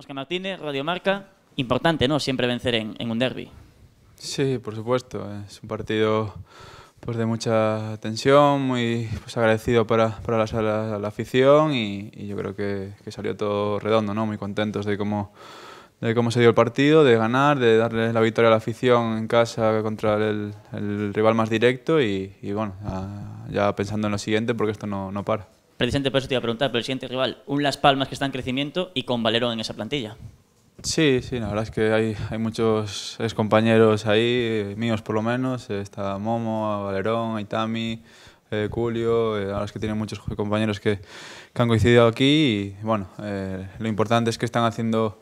Oscar Martínez, Radio Marca. Importante, ¿no? Siempre vencer en, un derby. Sí, por supuesto. Es un partido pues, de mucha tensión, muy pues, agradecido para, para la, afición y, yo creo que, salió todo redondo, ¿no? Muy contentos de cómo, de cómo se dio el partido, de ganar, de darle la victoria a la afición en casa contra el, rival más directo y, bueno, ya, ya, pensando en lo siguiente porque esto no, no para precisamente por eso te iba a preguntar, pero el siguiente rival, un Las Palmas que está en crecimiento y con Valerón en esa plantilla. Sí, sí, la verdad es que hay, hay muchos compañeros ahí, eh, míos por lo menos, eh, está Momo, Valerón, Itami, eh, Julio, a la es que tienen muchos compañeros que, han coincidido aquí y bueno, lo importante es que están haciendo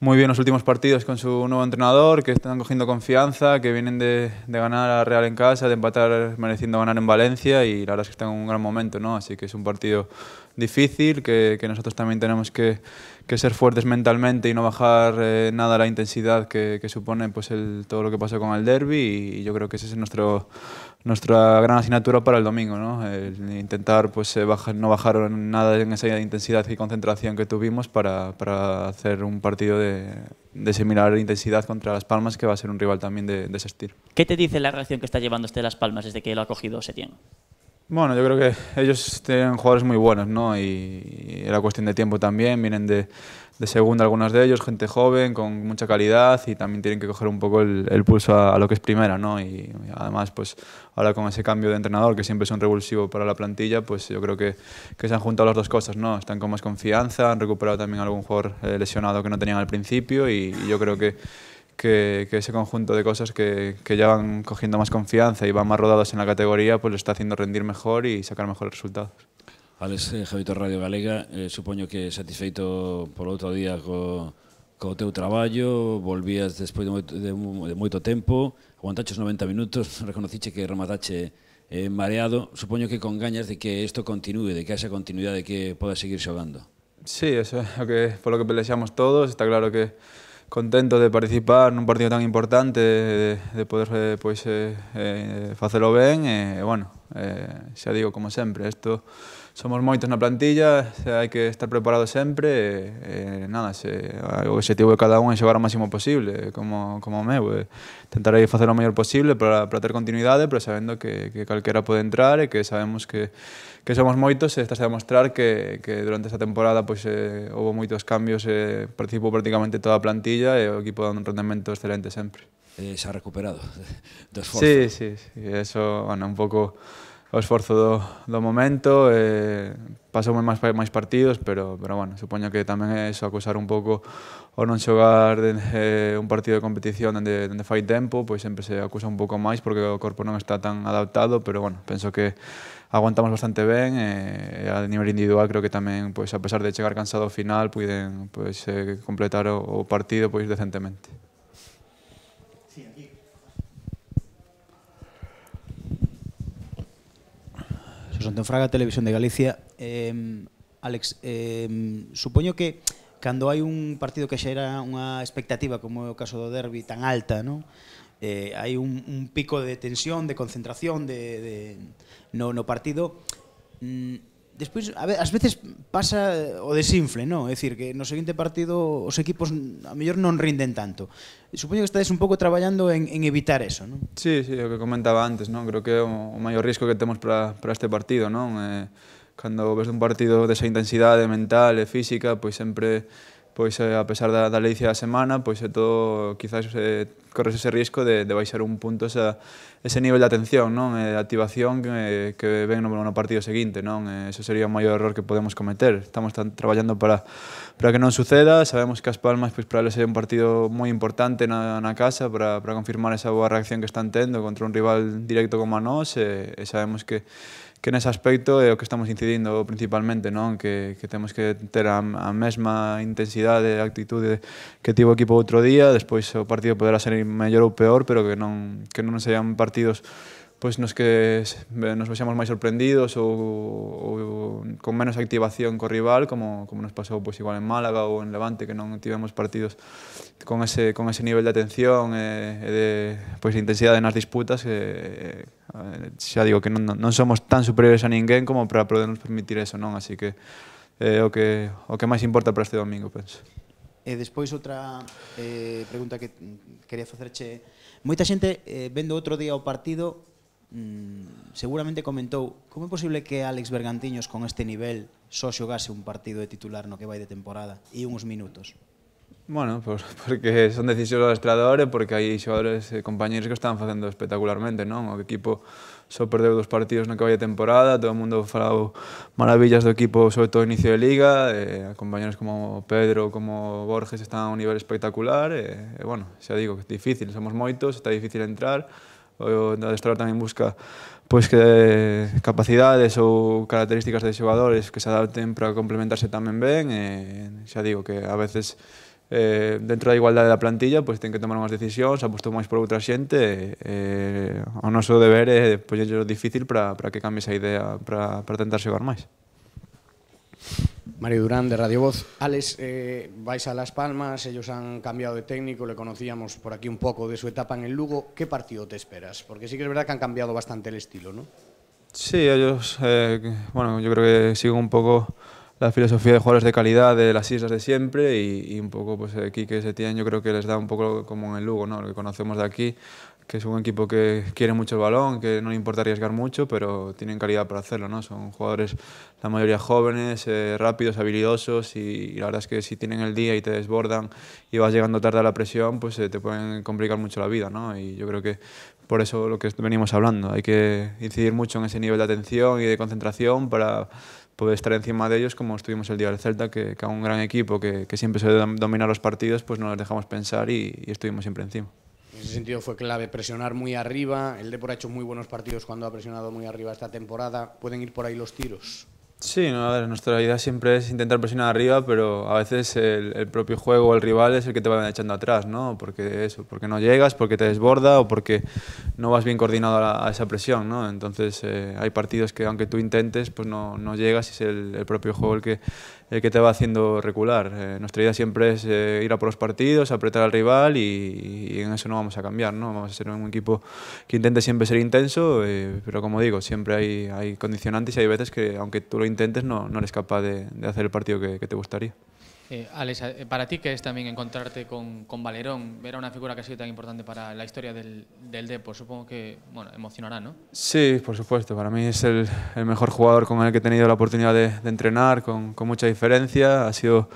muy bien los últimos partidos con su nuevo entrenador, que están cogiendo confianza, que vienen de, de, ganar a Real en casa, de empatar mereciendo ganar en Valencia y la verdad es que están en un gran momento, ¿no? Así que es un partido difícil, que, nosotros también tenemos que, ser fuertes mentalmente y no bajar eh, nada la intensidad que, supone pues el, todo lo que pasó con el derby y yo creo que ese es nuestro nuestra gran asignatura para el domingo, ¿no? intentar pues, eh, no bajar nada en esa intensidad y concentración que tuvimos para, hacer un partido de, similar intensidad contra Las Palmas, que va a ser un rival también de, de ese ¿Qué te dice la reacción que está llevando este Las Palmas desde que lo ha cogido Setién? Bueno, yo creo que ellos tienen jugadores muy buenos, ¿no? y, era cuestión de tiempo también, vienen de de segunda algunos de ellos, gente joven, con mucha calidad y también tienen que coger un poco el, pulso a, lo que es primera, ¿no? Y, además, pues ahora con ese cambio de entrenador, que siempre es un revulsivo para la plantilla, pues yo creo que, que se han juntado las dos cosas, ¿no? Están con más confianza, han recuperado también algún jugador eh, lesionado que no tenían al principio y, yo creo que, ese conjunto de cosas que, que, ya van cogiendo más confianza y van más rodados en la categoría, pues lo está haciendo rendir mejor y sacar mejores resultados. Alex eh, Javito Radio Galega, eh, supoño que satisfeito polo outro día co, co teu traballo, volvías despois de moito, de, de moito tempo, aguantaches 90 minutos, reconociche que rematache eh, mareado, supoño que con gañas de que isto continue, de que haxa continuidade, de que poda seguir xogando. Sí, eso é o que, polo que pelexamos todos, está claro que contento de participar nun partido tan importante, de, de poder eh, pois, eh, eh, facelo ben, e, eh, bueno, eh, xa digo, como sempre, isto... Esto somos moitos na plantilla, hai que estar preparado sempre e, eh, e nada, se, o objetivo de cada un é xogar o máximo posible, como, como o meu, e tentarei facer o maior posible para, para ter continuidade, pero sabendo que, que calquera pode entrar e que sabemos que, que somos moitos e estás a demostrar que, que durante esta temporada pois, eh, houve moitos cambios, e eh, participou prácticamente toda a plantilla e o equipo dá un rendemento excelente sempre. Eh, xa recuperado dos forzos. Sí, sí, sí, eso, bueno, un pouco o esforzo do, do momento, eh, pasoume máis, máis partidos, pero, pero bueno, supoño que tamén é iso acusar un pouco o non xogar de, eh, un partido de competición dende, dende fai tempo, pois sempre se acusa un pouco máis porque o corpo non está tan adaptado, pero bueno, penso que aguantamos bastante ben e, eh, a nivel individual creo que tamén, pois a pesar de chegar cansado ao final, puiden pois, eh, completar o, o partido pois decentemente. Fraga, Televisión de Galicia. Eh, Alex, eh, supoño que cando hai un partido que xa era unha expectativa, como é o caso do derbi, tan alta, non? Eh, hai un, un pico de tensión, de concentración de, de, no, no partido. Mm, Despois, a ver, ás veces pasa eh, o desinfle, non? É dicir, que no seguinte partido os equipos a mellor non rinden tanto. Supoño que estades un pouco traballando en, en evitar eso, non? Sí, sí, o que comentaba antes, non? Creo que é o, o maior risco que temos para, para este partido, non? Eh, cando ves un partido desa intensidade mental e física, pois sempre pois eh, a pesar da, da leicia da semana, pois é eh, todo, quizás eh, corres ese risco de, de baixar un punto esa, ese nivel de atención, non? E eh, activación que, eh, que ven no, no partido seguinte, non? eh, eso sería o maior error que podemos cometer. Estamos tan, traballando para, para que non suceda, sabemos que as Palmas pois, para eles é un partido moi importante na, na casa para, para confirmar esa boa reacción que están tendo contra un rival directo como a nós e, eh, e sabemos que que nese aspecto é o que estamos incidindo principalmente, non? Que, que temos que ter a, a mesma intensidade e actitude que tivo o equipo outro día, despois o partido poderá ser mellor ou peor, pero que non, que non sean partidos pois nos que eh, nos vexamos máis sorprendidos ou, ou con menos activación co rival, como, como nos pasou pois, igual en Málaga ou en Levante, que non tivemos partidos con ese, con ese nivel de atención e, eh, e de pois, intensidade nas disputas, e, e, eh, xa digo que non, non somos tan superiores a ninguén como para podernos permitir eso, non? Así que é eh, o que, o que máis importa para este domingo, penso. E despois outra eh, pregunta que quería facerche. Moita xente eh, vendo outro día o partido mm, seguramente comentou como é posible que Alex Bergantiños con este nivel só xogase un partido de titular no que vai de temporada e uns minutos? Bueno, pues porque son decisións do adestrador e porque hai xogadores e compañeiros que están facendo espectacularmente, non? O equipo só perdeu dos partidos na que vai de temporada, todo o mundo falou maravillas do equipo, sobre todo inicio de liga, e compañeros como Pedro, como Borges están a un nivel espectacular, e, e bueno, xa digo, que é difícil, somos moitos, está difícil entrar, o adestrador tamén busca pois que capacidades ou características de xogadores que se adapten para complementarse tamén ben e xa digo que a veces eh, dentro da igualdade da plantilla pois ten que tomar unhas decisións, apostou máis por outra xente e, eh, o noso deber é poñerlo pois, difícil para, para que cambie esa idea para, para tentar xogar máis. Mario Durán de Radio Voz. Alex, eh, vais a Las Palmas, ellos han cambiado de técnico, le conocíamos por aquí un poco de su etapa en el Lugo. ¿Qué partido te esperas? Porque sí que es verdad que han cambiado bastante el estilo, ¿no? Sí, ellos, eh, bueno, yo creo que siguen un poco la filosofía de jugadores de calidad de las islas de siempre y, un poco, pues, eh, se tienen, yo creo que les da un poco como en el Lugo, ¿no? Lo que conocemos de aquí, que es un equipo que quiere mucho el balón, que no le importa arriesgar mucho, pero tienen calidad para hacerlo, ¿no? Son jugadores, la mayoría jóvenes, eh, rápidos, habilidosos y, la verdad es que si tienen el día y te desbordan y vas llegando tarde a la presión, pues eh, te pueden complicar mucho la vida, ¿no? Y yo creo que por eso lo que venimos hablando, hay que incidir mucho en ese nivel de atención y de concentración para poder estar encima de ellos como estuvimos el día del Celta, que, es un gran equipo que, siempre suele dominar los partidos, pues no les dejamos pensar y estuvimos siempre encima ese sentido fue clave presionar muy arriba. El Depor ha hecho muy buenos partidos cuando ha presionado muy arriba esta temporada. ¿Pueden ir por ahí los tiros? Sí, a ver, nuestra idea siempre es intentar presionar arriba, pero a veces el, propio juego, o el rival es el que te va echando atrás, ¿no? Porque eso, porque no llegas, porque te desborda o porque no vas bien coordinado a, esa presión, ¿no? Entonces eh, hay partidos que aunque tú intentes, pues no, no llegas y es el, propio juego el que, te va haciendo regular. Eh, nuestra idea siempre es eh, ir a por los partidos, apretar al rival y, en eso no vamos a cambiar, ¿no? Vamos a ser un equipo que intente siempre ser intenso, pero como digo, siempre hay, hay condicionantes y hay veces que aunque tú lo intentes no, no eres capaz de, hacer el partido que te gustaría. Eh, Alex, eh, para ti, ¿qué es también encontrarte con, con, Valerón? Ver a una figura que ha sido tan importante para la historia del, del Depor, pues supongo que bueno, emocionará, ¿no? Sí, por supuesto. Para mí es el, mejor jugador con el que he tenido la oportunidad de, entrenar, con, mucha diferencia. Ha sido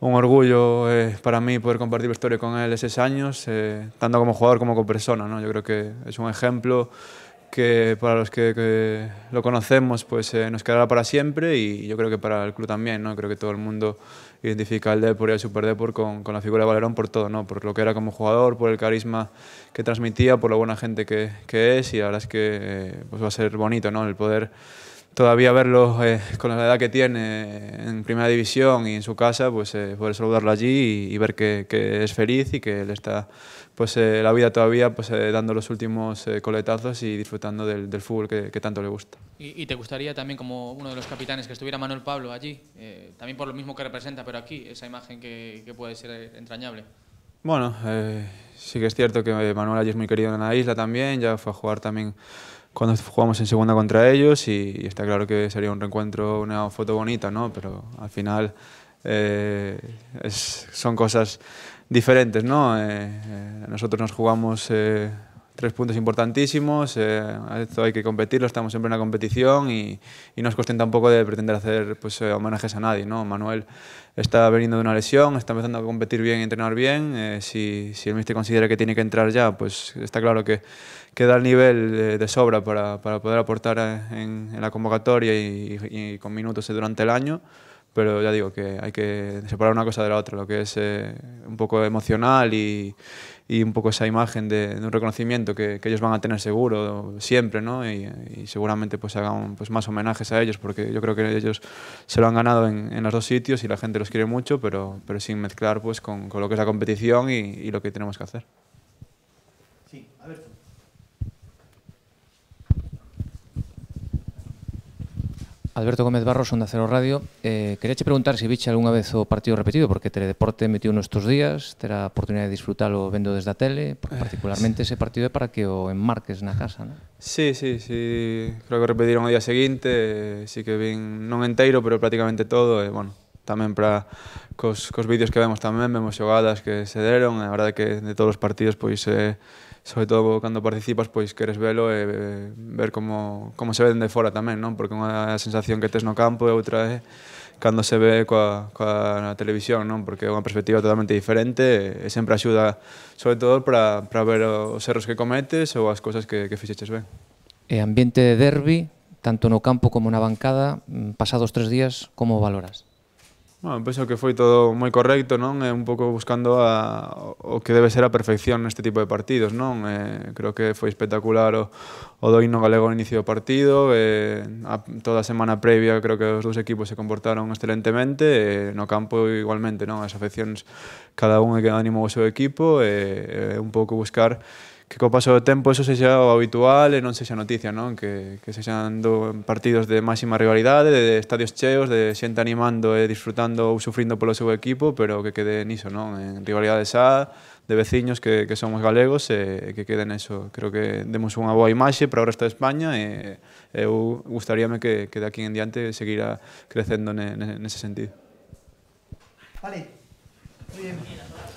un orgullo eh, para mí poder compartir historia con él esos años, tanto como jugador como como persona. ¿no? Yo creo que es un ejemplo que para los que, que lo conocemos pues nos quedará para siempre y yo creo que para el club también. ¿no? Creo que todo el mundo identificar al Depor y el Super con, con, la figura de Valerón por todo, ¿no? por lo que era como jugador, por el carisma que transmitía, por la buena gente que, es y ahora es que eh, pues va a ser bonito ¿no? el poder todavía verlo eh, con la edad que tiene en primera división y en su casa, pues eh, poder saludarlo allí y, ver que, es feliz y que él está pues eh, la vida todavía pues dando los últimos coletazos y disfrutando del, fútbol que, tanto le gusta. ¿Y, te gustaría también como uno de los capitanes que estuviera Manuel Pablo allí? también por lo mismo que representa, pero aquí, esa imagen que, que puede ser entrañable. Bueno, sí que es cierto que Manuel allí es muy querido en la isla también, ya fue a jugar también cuando jugamos en segunda contra ellos y, está claro que sería un reencuentro, una foto bonita, ¿no? Pero al final eh, son cosas diferentes, ¿no? Eh, eh, nosotros nos jugamos tres puntos importantísimos, eh, esto hay que competirlo, estamos siempre en una competición y, y no es cuestión tampoco de pretender hacer pues, eh, homenajes a nadie. ¿no? Manuel está veniendo de una lesión, está empezando a competir bien y entrenar bien, eh, si, si, el míster considera que tiene que entrar ya, pues está claro que, que da el nivel de, sobra para, para, poder aportar en, la convocatoria y, y con minutos durante el año pero ya digo que hay que separar una cosa de la otra, lo que es eh, un poco emocional y, y, un poco esa imagen de, un reconocimiento que, ellos van a tener seguro siempre, ¿no? Y, seguramente pues hagan pues, más homenajes a ellos, porque yo creo que ellos se lo han ganado en, en los dos sitios y la gente los quiere mucho, pero, pero sin mezclar pues con, con lo que es la competición y, y lo que tenemos que hacer. Sí, a ver. Alberto Gómez Barros, Onda Cero Radio. Eh, quería che preguntar se viche algunha vez o partido repetido, porque Teledeporte metiu nestos días, terá a oportunidade de disfrutalo vendo desde a tele, porque eh, particularmente ese partido é para que o enmarques na casa, non? Sí, sí, sí, creo que repetiron o día seguinte, sí que vin non enteiro, pero prácticamente todo, e, bueno, tamén para cos, cos vídeos que vemos tamén, vemos xogadas que se deron, a verdade que de todos os partidos pois eh, sobre todo cando participas, pois queres velo e ver como, como se ven de fora tamén, non? Porque unha sensación que tes no campo e outra é cando se ve coa, coa na televisión, non? Porque é unha perspectiva totalmente diferente e sempre axuda, sobre todo, para ver os erros que cometes ou as cousas que, que fixeches ben. E ambiente de derbi, tanto no campo como na bancada, mm, pasados tres días, como valoras? Bueno, penso que foi todo moi correcto, non? É eh, un pouco buscando a, o que debe ser a perfección neste tipo de partidos, non? Eh, creo que foi espectacular o, o do himno galego no inicio do partido, eh, a, toda a semana previa creo que os dous equipos se comportaron excelentemente, é, eh, no campo igualmente, non? As afeccións cada un que animou o seu equipo, é, eh, é eh, un pouco buscar que co paso do tempo eso sexa o habitual e non sexa noticia, non? Que, que sexan do partidos de máxima rivalidade, de estadios cheos, de xente animando e disfrutando ou sufrindo polo seu equipo, pero que quede niso, non? En rivalidades A, de veciños que, que somos galegos e, e que queden eso. Creo que demos unha boa imaxe para o resto de España e eu gustaríame que, que de aquí en diante seguira crecendo ne, ne, nese sentido. Vale. Muy bien.